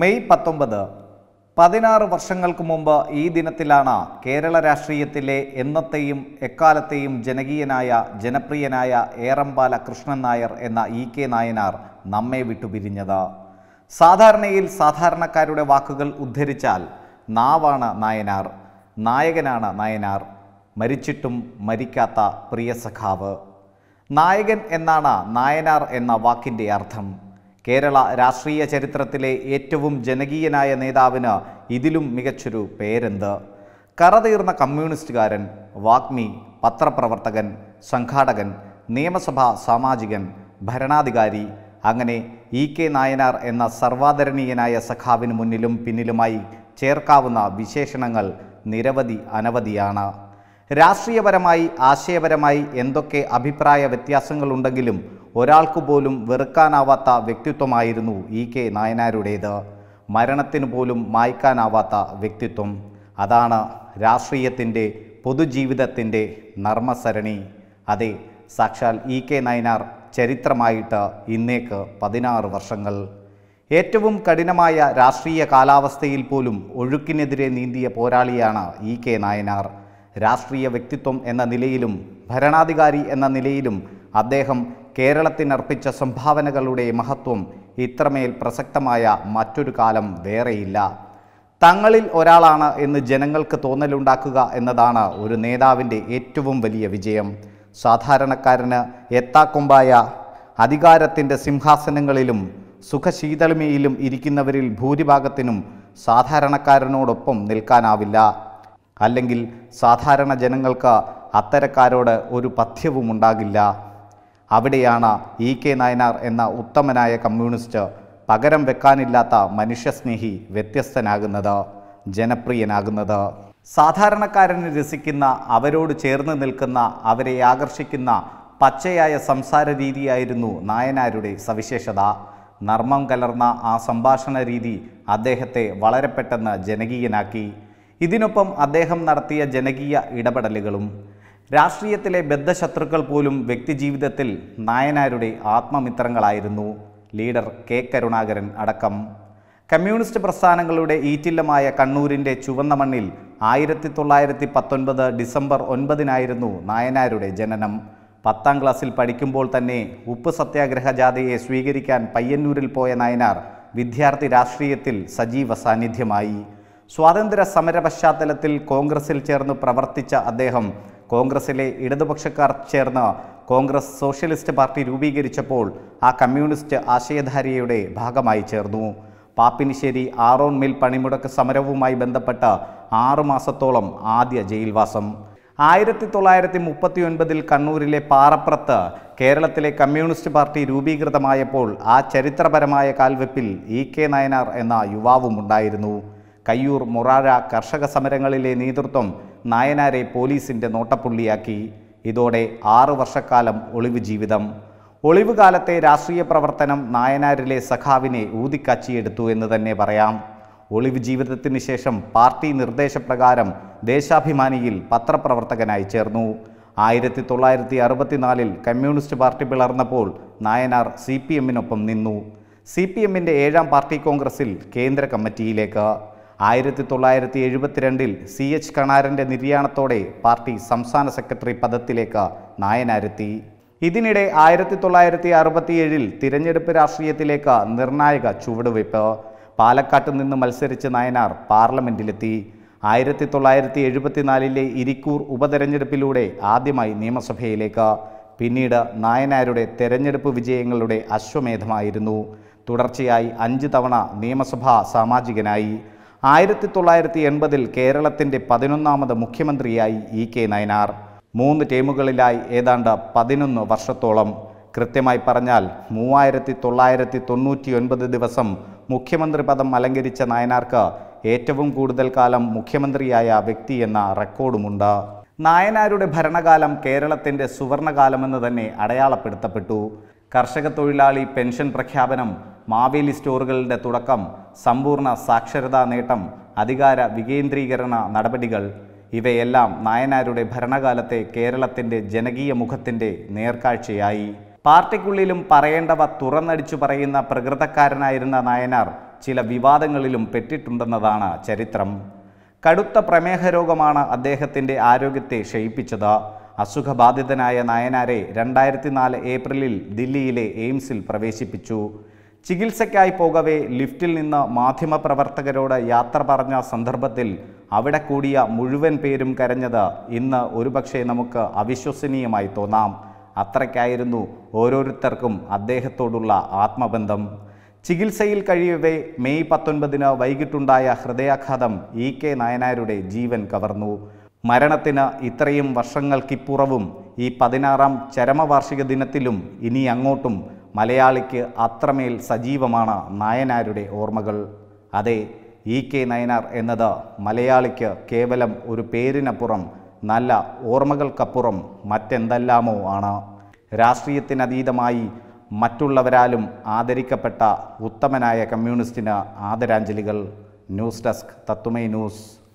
May പത്തൊമ്പത് പതിനാറ് വർഷങ്ങൾക്ക് മുമ്പ് ഈ ദിനത്തിലാണ് കേരള രാഷ്ട്രീയത്തിലെ എന്നത്തെയും എക്കാലത്തെയും ജനകീയനായ ജനപ്രിയനായ ഏറമ്പാല കൃഷ്ണൻ നായർ എന്ന ഇ കെ നായനാർ നമ്മെ വിട്ടുപിരിഞ്ഞത് സാധാരണയിൽ സാധാരണക്കാരുടെ വാക്കുകൾ ഉദ്ധരിച്ചാൽ നാവാണ് നായനാർ നായകനാണ് നായനാർ മരിച്ചിട്ടും മരിക്കാത്ത പ്രിയ സഖാവ് നായകൻ എന്നാണ് നായനാർ എന്ന വാക്കിൻ്റെ അർത്ഥം കേരള രാഷ്ട്രീയ ചരിത്രത്തിലെ ഏറ്റവും ജനകീയനായ നേതാവിന് ഇതിലും മികച്ചൊരു പേരെന്ത് കറതീർന്ന കമ്മ്യൂണിസ്റ്റുകാരൻ വാഗ്മി പത്രപ്രവർത്തകൻ സംഘാടകൻ നിയമസഭാ സാമാജികൻ ഭരണാധികാരി അങ്ങനെ ഇ കെ നായനാർ എന്ന സർവാദരണീയനായ സഖാവിന് മുന്നിലും പിന്നിലുമായി ചേർക്കാവുന്ന വിശേഷണങ്ങൾ നിരവധി അനവധിയാണ് രാഷ്ട്രീയപരമായി ആശയപരമായി എന്തൊക്കെ അഭിപ്രായ വ്യത്യാസങ്ങളുണ്ടെങ്കിലും ഒരാൾക്ക് പോലും വെറുക്കാനാവാത്ത വ്യക്തിത്വമായിരുന്നു ഇ കെ നായനാരുടേത് മരണത്തിന് പോലും മായ്ക്കാനാവാത്ത വ്യക്തിത്വം അതാണ് രാഷ്ട്രീയത്തിൻ്റെ പൊതുജീവിതത്തിൻ്റെ നർമ്മസരണി അതെ സാക്ഷാൽ ഇ കെ നയനാർ ചരിത്രമായിട്ട് ഇന്നേക്ക് പതിനാറ് വർഷങ്ങൾ ഏറ്റവും കഠിനമായ രാഷ്ട്രീയ കാലാവസ്ഥയിൽ പോലും ഒഴുക്കിനെതിരെ നീന്തിയ പോരാളിയാണ് ഇ കെ നായനാർ രാഷ്ട്രീയ വ്യക്തിത്വം എന്ന നിലയിലും ഭരണാധികാരി എന്ന നിലയിലും അദ്ദേഹം കേരളത്തിനർപ്പിച്ച സംഭാവനകളുടെ മഹത്വം ഇത്രമേൽ പ്രസക്തമായ മറ്റൊരു കാലം വേറെയില്ല തങ്ങളിൽ ഒരാളാണ് എന്ന് ജനങ്ങൾക്ക് തോന്നലുണ്ടാക്കുക എന്നതാണ് ഒരു നേതാവിൻ്റെ ഏറ്റവും വലിയ വിജയം സാധാരണക്കാരന് എത്താക്കൊമ്പായ അധികാരത്തിൻ്റെ സിംഹാസനങ്ങളിലും സുഖശീതളിമയിലും ഇരിക്കുന്നവരിൽ ഭൂരിഭാഗത്തിനും സാധാരണക്കാരനോടൊപ്പം നിൽക്കാനാവില്ല അല്ലെങ്കിൽ സാധാരണ ജനങ്ങൾക്ക് അത്തരക്കാരോട് ഒരു പഥ്യവും ഉണ്ടാകില്ല അവിടെയാണ് ഇ കെ നായനാർ എന്ന ഉത്തമനായ കമ്മ്യൂണിസ്റ്റ് പകരം വെക്കാനില്ലാത്ത മനുഷ്യസ്നേഹി വ്യത്യസ്തനാകുന്നത് ജനപ്രിയനാകുന്നത് സാധാരണക്കാരന് രസിക്കുന്ന അവരോട് ചേർന്ന് നിൽക്കുന്ന അവരെ ആകർഷിക്കുന്ന പച്ചയായ സംസാര രീതിയായിരുന്നു നായനാരുടെ സവിശേഷത നർമ്മം കലർന്ന ആ സംഭാഷണ രീതി അദ്ദേഹത്തെ വളരെ പെട്ടെന്ന് ജനകീയനാക്കി ഇതിനൊപ്പം അദ്ദേഹം നടത്തിയ ജനകീയ ഇടപെടലുകളും രാഷ്ട്രീയത്തിലെ ബദ്ധശത്രുക്കൾ പോലും വ്യക്തിജീവിതത്തിൽ നായനാരുടെ ആത്മമിത്രങ്ങളായിരുന്നു ലീഡർ കെ കരുണാകരൻ അടക്കം കമ്മ്യൂണിസ്റ്റ് പ്രസ്ഥാനങ്ങളുടെ ഈറ്റില്ലമായ കണ്ണൂരിൻ്റെ ചുവന്ന മണ്ണിൽ ആയിരത്തി തൊള്ളായിരത്തി പത്തൊൻപത് ഡിസംബർ ഒൻപതിനായിരുന്നു നായനാരുടെ ജനനം പത്താം ക്ലാസ്സിൽ പഠിക്കുമ്പോൾ തന്നെ ഉപ്പ് സത്യാഗ്രഹ ജാഥയെ സ്വീകരിക്കാൻ പയ്യന്നൂരിൽ പോയ നായനാർ വിദ്യാർത്ഥി രാഷ്ട്രീയത്തിൽ സജീവ സാന്നിധ്യമായി സ്വാതന്ത്ര്യ സമര പശ്ചാത്തലത്തിൽ കോൺഗ്രസിൽ ചേർന്ന് പ്രവർത്തിച്ച അദ്ദേഹം കോൺഗ്രസിലെ ഇടതുപക്ഷക്കാർ ചേർന്ന് കോൺഗ്രസ് സോഷ്യലിസ്റ്റ് പാർട്ടി രൂപീകരിച്ചപ്പോൾ ആ കമ്മ്യൂണിസ്റ്റ് ആശയധാരയുടെ ഭാഗമായി ചേർന്നു പാപ്പിനിശ്ശേരി ആറോൺ മിൽ പണിമുടക്ക് സമരവുമായി ബന്ധപ്പെട്ട ആറുമാസത്തോളം മാസത്തോളം ആദ്യ ജയിൽവാസം ആയിരത്തി തൊള്ളായിരത്തി മുപ്പത്തി ഒൻപതിൽ കണ്ണൂരിലെ പാറപ്പുറത്ത് കേരളത്തിലെ കമ്മ്യൂണിസ്റ്റ് പാർട്ടി രൂപീകൃതമായപ്പോൾ ആ ചരിത്രപരമായ കാൽവെപ്പിൽ ഇ കെ നയനാർ എന്ന യുവാവും ഉണ്ടായിരുന്നു കയ്യൂർ മൊറാഴ കർഷക സമരങ്ങളിലെ നേതൃത്വം നായനാരെ പോലീസിൻ്റെ നോട്ടപ്പുള്ളിയാക്കി ഇതോടെ ആറു വർഷക്കാലം ഒളിവ് ജീവിതം ഒളിവ് കാലത്തെ രാഷ്ട്രീയ പ്രവർത്തനം നായനാരിലെ സഖാവിനെ ഊതിക്കാച്ചിയെടുത്തു എന്ന് തന്നെ പറയാം ഒളിവ് ജീവിതത്തിന് ശേഷം പാർട്ടി നിർദ്ദേശപ്രകാരം ദേശാഭിമാനിയിൽ പത്രപ്രവർത്തകനായി ചേർന്നു ആയിരത്തി തൊള്ളായിരത്തി അറുപത്തിനാലിൽ കമ്മ്യൂണിസ്റ്റ് പാർട്ടി പിളർന്നപ്പോൾ നായനാർ സി പി എമ്മിനൊപ്പം നിന്നു സി പി എമ്മിൻ്റെ ഏഴാം പാർട്ടി കോൺഗ്രസിൽ കേന്ദ്ര കമ്മിറ്റിയിലേക്ക് ആയിരത്തി തൊള്ളായിരത്തി എഴുപത്തിരണ്ടിൽ സി എച്ച് കണാരൻ്റെ നിര്യാണത്തോടെ പാർട്ടി സംസ്ഥാന സെക്രട്ടറി പദത്തിലേക്ക് നായനാരെത്തി ഇതിനിടെ ആയിരത്തി തൊള്ളായിരത്തി അറുപത്തിയേഴിൽ തിരഞ്ഞെടുപ്പ് രാഷ്ട്രീയത്തിലേക്ക് നിർണായക ചുവടുവയ്പ് പാലക്കാട്ട് നിന്ന് മത്സരിച്ച് നായനാർ പാർലമെൻറ്റിലെത്തി ആയിരത്തി തൊള്ളായിരത്തി എഴുപത്തിനാലിലെ ഇരിക്കൂർ ഉപതെരഞ്ഞെടുപ്പിലൂടെ ആദ്യമായി നിയമസഭയിലേക്ക് പിന്നീട് നായനാരുടെ തെരഞ്ഞെടുപ്പ് വിജയങ്ങളുടെ അശ്വമേധമായിരുന്നു തുടർച്ചയായി അഞ്ച് തവണ നിയമസഭാ സാമാജികനായി ആയിരത്തി തൊള്ളായിരത്തി എൺപതിൽ കേരളത്തിൻ്റെ പതിനൊന്നാമത് മുഖ്യമന്ത്രിയായി ഇ കെ നയനാർ മൂന്ന് ടീമുകളിലായി ഏതാണ്ട് പതിനൊന്ന് വർഷത്തോളം കൃത്യമായി പറഞ്ഞാൽ മൂവായിരത്തി തൊള്ളായിരത്തി തൊണ്ണൂറ്റി ഒൻപത് ദിവസം മുഖ്യമന്ത്രി പദം അലങ്കരിച്ച നയനാർക്ക് ഏറ്റവും കൂടുതൽ കാലം മുഖ്യമന്ത്രിയായ വ്യക്തി എന്ന റെക്കോർഡുമുണ്ട് നായനാരുടെ ഭരണകാലം കേരളത്തിൻ്റെ സുവർണകാലമെന്ന് തന്നെ അടയാളപ്പെടുത്തപ്പെട്ടു കർഷക തൊഴിലാളി പെൻഷൻ പ്രഖ്യാപനം മാവേലി സ്റ്റോറുകളുടെ തുടക്കം സമ്പൂർണ്ണ സാക്ഷരതാ നേട്ടം അധികാര വികേന്ദ്രീകരണ നടപടികൾ ഇവയെല്ലാം നായനാരുടെ ഭരണകാലത്തെ കേരളത്തിൻ്റെ ജനകീയ മുഖത്തിൻ്റെ നേർക്കാഴ്ചയായി പാർട്ടിക്കുള്ളിലും പറയേണ്ടവ തുറന്നടിച്ചു പറയുന്ന പ്രകൃതക്കാരനായിരുന്ന നായനാർ ചില വിവാദങ്ങളിലും പെട്ടിട്ടുണ്ടെന്നതാണ് ചരിത്രം കടുത്ത പ്രമേഹ രോഗമാണ് അദ്ദേഹത്തിൻ്റെ ആരോഗ്യത്തെ ക്ഷയിപ്പിച്ചത് അസുഖബാധിതനായ നായനാരെ രണ്ടായിരത്തി നാല് ഏപ്രിലിൽ ദില്ലിയിലെ എയിംസിൽ പ്രവേശിപ്പിച്ചു ചികിത്സയ്ക്കായി പോകവെ ലിഫ്റ്റിൽ നിന്ന് മാധ്യമപ്രവർത്തകരോട് യാത്ര പറഞ്ഞ സന്ദർഭത്തിൽ അവിടെ കൂടിയ മുഴുവൻ പേരും കരഞ്ഞത് ഇന്ന് ഒരുപക്ഷെ നമുക്ക് അവിശ്വസനീയമായി തോന്നാം അത്രയ്ക്കായിരുന്നു ഓരോരുത്തർക്കും അദ്ദേഹത്തോടുള്ള ആത്മബന്ധം ചികിത്സയിൽ കഴിയവേ മെയ് പത്തൊൻപതിന് വൈകിട്ടുണ്ടായ ഹൃദയാഘാതം ഇ കെ നായനാരുടെ ജീവൻ കവർന്നു മരണത്തിന് ഇത്രയും വർഷങ്ങൾക്കിപ്പുറവും ഈ പതിനാറാം ചരമവാർഷിക ദിനത്തിലും ഇനി അങ്ങോട്ടും മലയാളിക്ക് അത്രമേൽ സജീവമാണ് നായനാരുടെ ഓർമ്മകൾ അതെ ഇ കെ നയനാർ എന്നത് മലയാളിക്ക് കേവലം ഒരു പേരിനപ്പുറം നല്ല ഓർമ്മകൾക്കപ്പുറം മറ്റെന്തെല്ലാമോ ആണ് രാഷ്ട്രീയത്തിനതീതമായി മറ്റുള്ളവരാലും ആദരിക്കപ്പെട്ട ഉത്തമനായ കമ്മ്യൂണിസ്റ്റിന് ആദരാഞ്ജലികൾ ന്യൂസ് ഡെസ്ക് തത്തുമൈ ന്യൂസ്